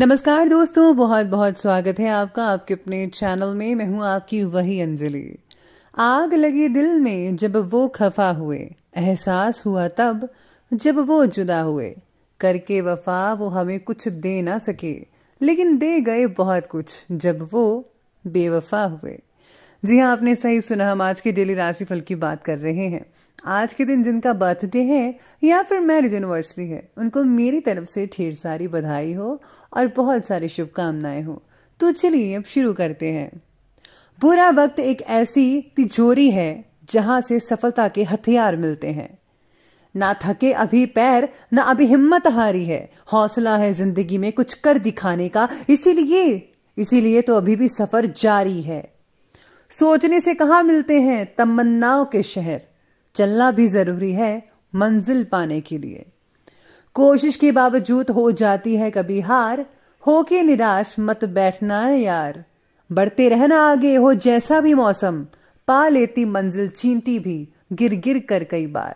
नमस्कार दोस्तों बहुत बहुत स्वागत है आपका आपके अपने चैनल में मैं हूं आपकी वही अंजलि आग लगी दिल में जब वो खफा हुए एहसास हुआ तब जब वो जुदा हुए करके वफा वो हमें कुछ दे ना सके लेकिन दे गए बहुत कुछ जब वो बेवफा हुए जी हाँ आपने सही सुना हम आज के डेली राशिफल की बात कर रहे हैं आज के दिन जिनका बर्थडे है या फिर मैरिज एनिवर्सरी है उनको मेरी तरफ से ढेर सारी बधाई हो और बहुत सारी शुभकामनाएं हो तो चलिए अब शुरू करते हैं बुरा वक्त एक ऐसी तिजोरी है जहां से सफलता के हथियार मिलते हैं ना थके अभी पैर ना अभी हिम्मत हारी है हौसला है जिंदगी में कुछ कर दिखाने का इसीलिए इसीलिए तो अभी भी सफर जारी है सोचने से कहा मिलते हैं तमन्नाओं के शहर चलना भी जरूरी है मंजिल पाने के लिए कोशिश के बावजूद हो जाती है कभी हार हो के निराश मत बैठना यार बढ़ते रहना आगे हो जैसा भी मौसम पा लेती मंजिल चींटी भी गिर गिर कर कई बार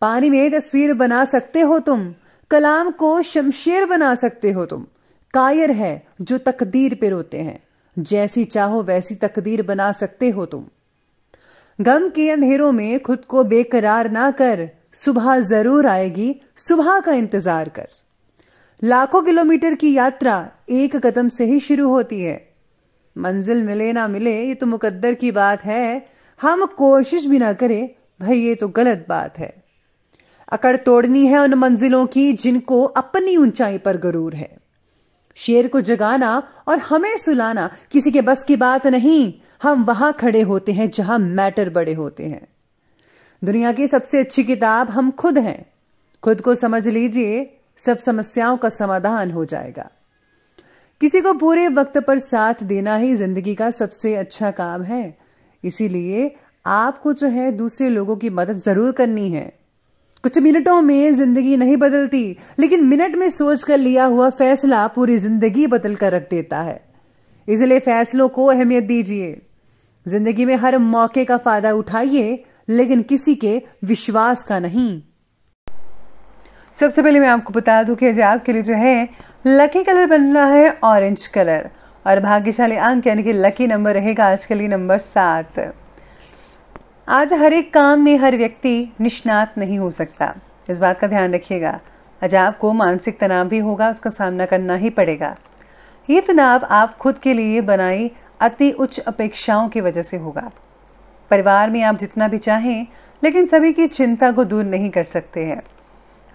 पानी में तस्वीर बना सकते हो तुम कलाम को शमशेर बना सकते हो तुम कायर है जो तकदीर पे रोते हैं जैसी चाहो वैसी तकदीर बना सकते हो तुम गम के अंधेरों में खुद को बेकरार ना कर सुबह जरूर आएगी सुबह का इंतजार कर लाखों किलोमीटर की यात्रा एक कदम से ही शुरू होती है मंजिल मिले ना मिले ये तो मुकद्दर की बात है हम कोशिश भी ना करें भाई ये तो गलत बात है अकड़ तोड़नी है उन मंजिलों की जिनको अपनी ऊंचाई पर गरूर है शेर को जगाना और हमें सुलाना किसी के बस की बात नहीं हम वहां खड़े होते हैं जहां मैटर बड़े होते हैं दुनिया की सबसे अच्छी किताब हम खुद हैं खुद को समझ लीजिए सब समस्याओं का समाधान हो जाएगा किसी को पूरे वक्त पर साथ देना ही जिंदगी का सबसे अच्छा काम है इसीलिए आपको जो है दूसरे लोगों की मदद जरूर करनी है कुछ मिनटों में जिंदगी नहीं बदलती लेकिन मिनट में सोच कर लिया हुआ फैसला पूरी जिंदगी बदल कर रख देता है इसलिए फैसलों को अहमियत दीजिए जिंदगी में हर मौके का फायदा उठाइए लेकिन किसी के विश्वास का नहीं सबसे पहले मैं आपको बता दूं कि आज आपके लिए जो है लकी कलर बनना है ऑरेंज कलर और भाग्यशाली अंक यानी कि लकी नंबर रहेगा आज के लिए नंबर सात आज हर एक काम में हर व्यक्ति निष्णात नहीं हो सकता इस बात का ध्यान रखिएगा आज आपको मानसिक तनाव भी होगा उसका सामना करना ही पड़ेगा ये तनाव आप खुद के लिए बनाई अति उच्च अपेक्षाओं की वजह से होगा परिवार में आप जितना भी चाहें लेकिन सभी की चिंता को दूर नहीं कर सकते हैं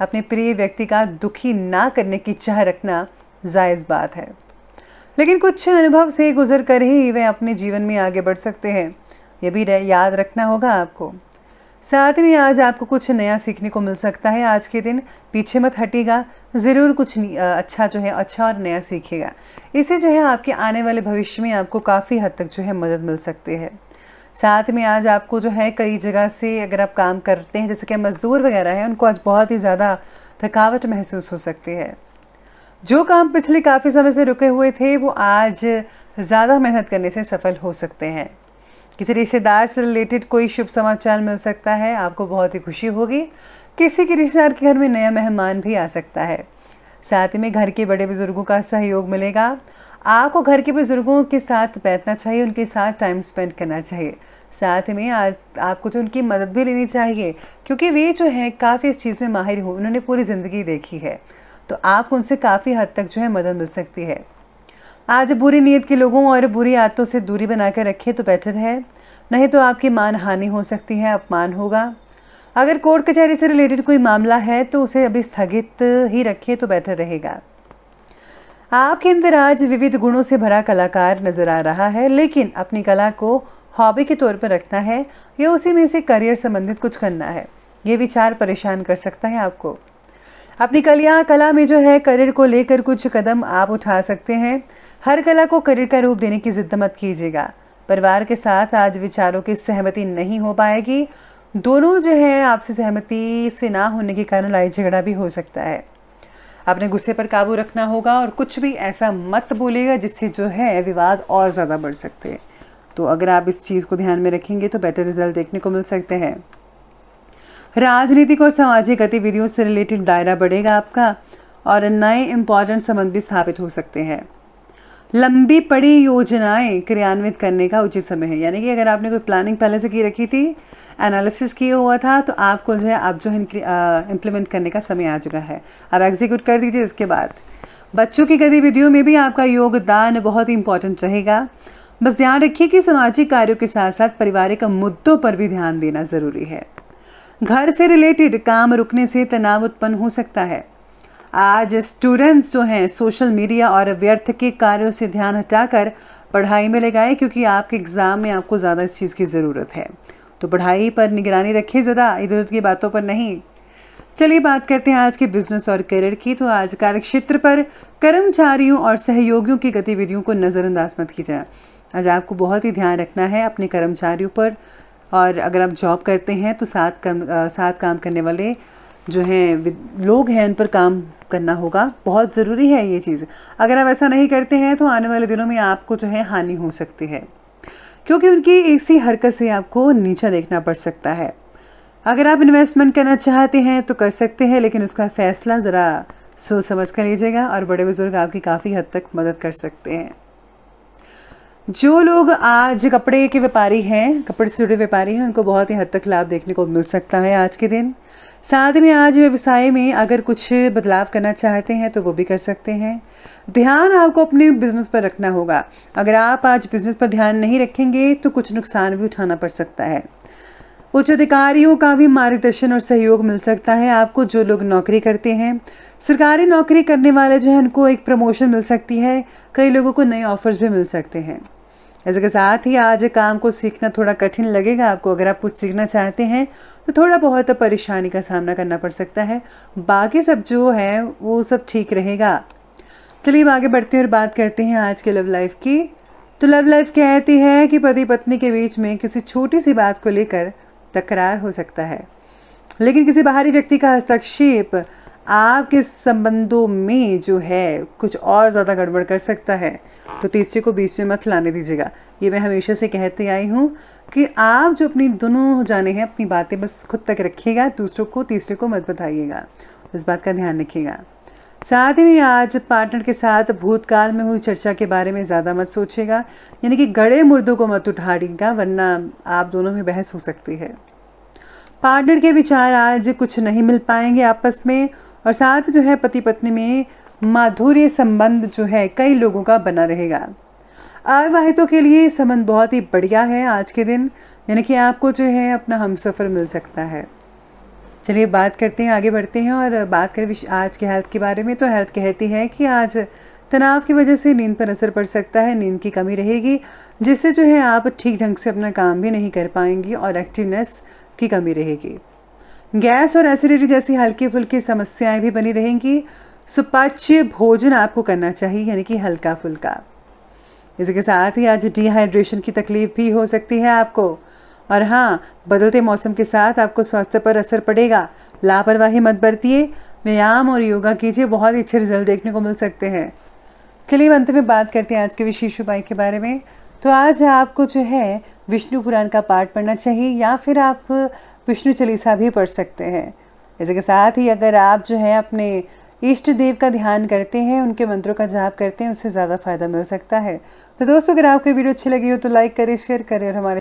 अपने प्रिय व्यक्ति का दुखी ना करने की चाह रखना जायज़ बात है लेकिन कुछ अनुभव से गुजर कर ही वे अपने जीवन में आगे बढ़ सकते हैं ये भी याद रखना होगा आपको साथ में आज आपको कुछ नया सीखने को मिल सकता है आज के दिन पीछे मत हटेगा ज़रूर कुछ अच्छा जो है अच्छा और नया सीखेगा इससे जो है आपके आने वाले भविष्य में आपको काफ़ी हद तक जो है मदद मिल सकती है साथ में आज आपको जो है कई जगह से अगर आप काम करते हैं जैसे कि मज़दूर वगैरह हैं उनको आज बहुत ही ज़्यादा थकावट महसूस हो सकती है जो काम पिछले काफ़ी समय से रुके हुए थे वो आज ज़्यादा मेहनत करने से सफल हो सकते हैं किसी रिश्तेदार से रिलेटेड कोई शुभ समाचार मिल सकता है आपको बहुत ही खुशी होगी किसी के रिश्तेदार के घर में नया मेहमान भी आ सकता है साथ ही में घर के बड़े बुजुर्गों का सहयोग मिलेगा आपको घर के बुजुर्गों के साथ बैठना चाहिए उनके साथ टाइम स्पेंड करना चाहिए साथ में आ, आपको तो उनकी मदद भी लेनी चाहिए क्योंकि वे जो हैं काफ़ी इस चीज़ में माहिर हो उन्होंने पूरी ज़िंदगी देखी है तो आपको उनसे काफ़ी हद तक जो है मदद मिल सकती है आज बुरी नीयत के लोगों और बुरी आदतों से दूरी बनाकर रखें तो बेटर है नहीं तो आपकी मान हानि हो सकती है अपमान होगा अगर कोर्ट कचहरी से रिलेटेड कोई मामला है तो उसे अभी स्थगित ही रखें तो बेटर रहेगा आपके अंदर आज विविध गुणों से भरा कलाकार नजर आ रहा है लेकिन अपनी कला को हॉबी के तौर पर रखना है या उसी में से करियर संबंधित कुछ करना है ये विचार परेशान कर सकता है आपको अपनी कलिया कला में जो है करियर को लेकर कुछ कदम आप उठा सकते हैं हर कला को करियर का रूप देने की जिद मत कीजिएगा परिवार के साथ आज विचारों की सहमति नहीं हो पाएगी दोनों जो है आपसे सहमति से ना होने के कारण लड़ाई झगड़ा भी हो सकता है आपने गुस्से पर काबू रखना होगा और कुछ भी ऐसा मत बोलेगा जिससे जो है विवाद और ज़्यादा बढ़ सकते हैं तो अगर आप इस चीज़ को ध्यान में रखेंगे तो बेटर रिजल्ट देखने को मिल सकते हैं राजनीतिक और सामाजिक गतिविधियों से रिलेटेड दायरा बढ़ेगा आपका और नए इम्पॉर्टेंट संबंध भी स्थापित हो सकते हैं लंबी पड़ी योजनाएं क्रियान्वित करने का उचित समय है यानी कि अगर आपने कोई प्लानिंग पहले से की रखी थी एनालिसिस किया हुआ था तो आपको जो है आप जो है इम्प्लीमेंट करने का समय आ चुका है आप एग्जीक्यूट कर दीजिए उसके बाद बच्चों की गतिविधियों में भी आपका योगदान बहुत ही इंपॉर्टेंट रहेगा बस ध्यान रखिए कि सामाजिक कार्यों के साथ साथ पारिवारिक मुद्दों पर भी ध्यान देना ज़रूरी है घर से रिलेटेड काम रुकने से तनाव उत्पन्न हो सकता है आज स्टूडेंट्स जो हैं सोशल मीडिया और व्यर्थ के कार्यों से ध्यान हटाकर पढ़ाई में लगाएं क्योंकि आपके एग्ज़ाम में आपको ज़्यादा इस चीज़ की ज़रूरत है तो पढ़ाई पर निगरानी रखें ज्यादा इधर उधर की बातों पर नहीं चलिए बात करते हैं आज के बिजनेस और करियर की तो आज कार्यक्षेत्र पर कर्मचारियों और सहयोगियों की गतिविधियों को नज़रअंदाज मत की जाए आज आपको बहुत ही ध्यान रखना है अपने कर्मचारियों पर और अगर आप जॉब करते हैं तो साथ कर्म साथ काम करने वाले जो हैं लोग हैं उन पर काम करना होगा बहुत ज़रूरी है ये चीज़ अगर आप ऐसा नहीं करते हैं तो आने वाले दिनों में आपको जो है हानि हो सकती है क्योंकि उनकी इसी हरकत से आपको नीचा देखना पड़ सकता है अगर आप इन्वेस्टमेंट करना चाहते हैं तो कर सकते हैं लेकिन उसका फ़ैसला ज़रा सोच समझ कर लीजिएगा और बड़े बुज़ुर्ग आपकी काफ़ी हद तक मदद कर सकते हैं जो लोग आज कपड़े के व्यापारी हैं कपड़े से जुड़े व्यापारी हैं उनको बहुत ही हद तक लाभ देखने को मिल सकता है आज के दिन साथ में आज व्यवसाय में अगर कुछ बदलाव करना चाहते हैं तो वो भी कर सकते हैं ध्यान आपको अपने बिजनेस पर रखना होगा अगर आप आज बिजनेस पर ध्यान नहीं रखेंगे तो कुछ नुकसान भी उठाना पड़ सकता है उच्च अधिकारियों का भी मार्गदर्शन और सहयोग मिल सकता है आपको जो लोग नौकरी करते हैं सरकारी नौकरी करने वाले जो हैं उनको एक प्रमोशन मिल सकती है कई लोगों को नए ऑफर्स भी मिल सकते हैं इसके के साथ ही आज काम को सीखना थोड़ा कठिन लगेगा आपको अगर आप कुछ सीखना चाहते हैं तो थोड़ा बहुत परेशानी का सामना करना पड़ सकता है बाकी सब जो है वो सब ठीक रहेगा चलिए अब आगे बढ़ते हैं और बात करते हैं आज के लव लाइफ की तो लव लाइफ कहती है कि पति पत्नी के बीच में किसी छोटी सी बात को लेकर तकरार हो सकता है लेकिन किसी बाहरी व्यक्ति का हस्तक्षेप आपके संबंधों में जो है कुछ और ज़्यादा गड़बड़ कर सकता है तो तीसरे को बीच में मत लाने दीजिएगा ये मैं हमेशा से कहते आई हूँ कि आप जो अपनी दोनों जाने हैं अपनी बातें बस खुद तक रखिएगा दूसरों को तीसरे को मत बताइएगा इस बात का ध्यान रखिएगा साथ ही आज पार्टनर के साथ भूतकाल में हुई चर्चा के बारे में ज़्यादा मत सोचेगा यानी कि गड़े मुर्दों को मत उठा देगा वरना आप दोनों में बहस हो सकती है पार्टनर के विचार आज कुछ नहीं मिल पाएंगे आपस में और साथ जो है पति पत्नी में माधुर्य संबंध जो है कई लोगों का बना रहेगा अविवाहितों के लिए संबंध बहुत ही बढ़िया है आज के दिन यानी कि आपको जो है अपना हम सफ़र मिल सकता है चलिए बात करते हैं आगे बढ़ते हैं और बात करें आज के हेल्थ के बारे में तो हेल्थ कहती है कि आज तनाव की वजह से नींद पर असर पड़ सकता है नींद की कमी रहेगी जिससे जो है आप ठीक ढंग से अपना काम भी नहीं कर पाएंगी और एक्टिवनेस की कमी रहेगी गैस और एसिडिटी जैसी हल्की फुल्की समस्याएं भी बनी रहेंगी सुपाच्य भोजन आपको करना चाहिए यानी कि हल्का फुल्का इसके साथ ही आज डिहाइड्रेशन की तकलीफ भी हो सकती है आपको और हाँ बदलते मौसम के साथ आपको स्वास्थ्य पर असर पड़ेगा लापरवाही मत बरतिए व्यायाम और योगा कीजिए बहुत ही अच्छे रिजल्ट देखने को मिल सकते हैं चलिए अंत में बात करते हैं आज के विशेष उपाय के बारे में तो आज आपको जो है विष्णु पुराण का पाठ पढ़ना चाहिए या फिर आप विष्णु चालीसा भी पढ़ सकते हैं इसके साथ ही अगर आप जो है अपने ईष्ट देव का ध्यान करते हैं उनके मंत्रों का जाप करते हैं उससे ज़्यादा फायदा मिल सकता है तो दोस्तों अगर आपको वीडियो अच्छी लगी हो तो लाइक करें शेयर करें और हमारे